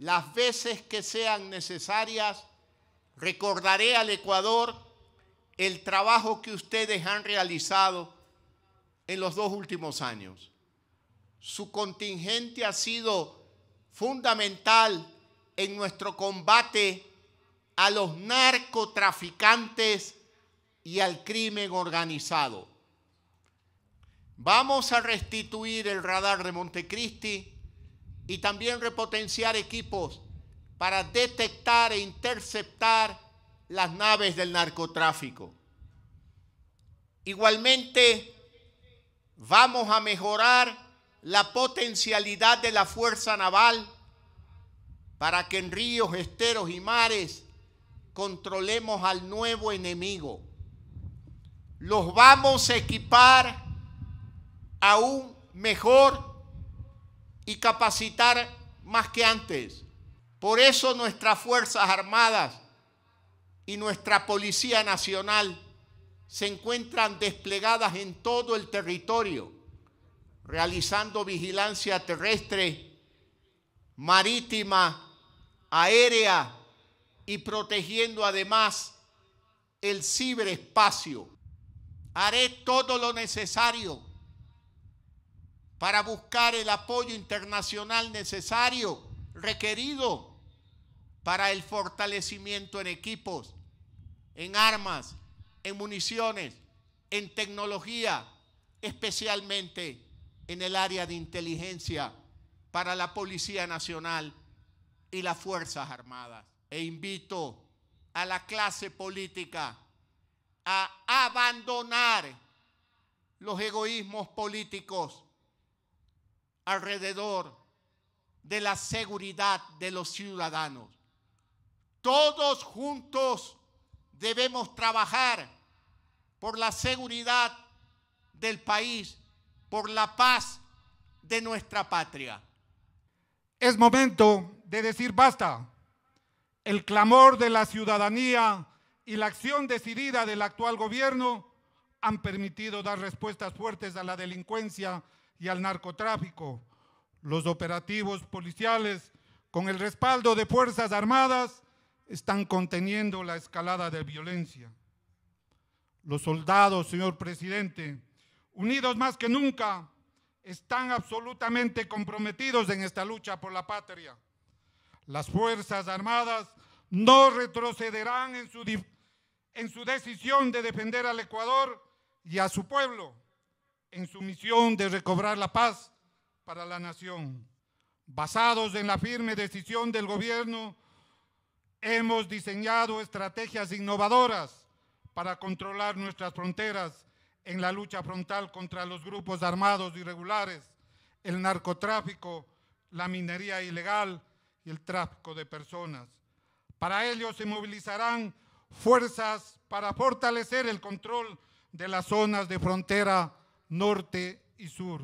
las veces que sean necesarias, recordaré al Ecuador el trabajo que ustedes han realizado en los dos últimos años. Su contingente ha sido fundamental en nuestro combate a los narcotraficantes y al crimen organizado. Vamos a restituir el radar de Montecristi y también repotenciar equipos para detectar e interceptar las naves del narcotráfico. Igualmente, vamos a mejorar la potencialidad de la Fuerza Naval para que en ríos, esteros y mares controlemos al nuevo enemigo. Los vamos a equipar aún mejor y capacitar más que antes. Por eso nuestras Fuerzas Armadas y nuestra Policía Nacional se encuentran desplegadas en todo el territorio, realizando vigilancia terrestre, marítima, aérea y protegiendo además el ciberespacio. Haré todo lo necesario para buscar el apoyo internacional necesario, requerido para el fortalecimiento en equipos, en armas, en municiones, en tecnología, especialmente en el área de inteligencia para la Policía Nacional y las Fuerzas Armadas. E invito a la clase política a abandonar los egoísmos políticos alrededor de la seguridad de los ciudadanos. Todos juntos debemos trabajar por la seguridad del país, por la paz de nuestra patria. Es momento de decir basta. El clamor de la ciudadanía y la acción decidida del actual gobierno han permitido dar respuestas fuertes a la delincuencia y al narcotráfico. Los operativos policiales, con el respaldo de Fuerzas Armadas, están conteniendo la escalada de violencia. Los soldados, señor presidente, unidos más que nunca, están absolutamente comprometidos en esta lucha por la patria. Las Fuerzas Armadas no retrocederán en su, su decisión de defender al Ecuador y a su pueblo en su misión de recobrar la paz para la nación. Basados en la firme decisión del gobierno, hemos diseñado estrategias innovadoras para controlar nuestras fronteras en la lucha frontal contra los grupos armados irregulares, el narcotráfico, la minería ilegal y el tráfico de personas. Para ello se movilizarán fuerzas para fortalecer el control de las zonas de frontera norte y sur.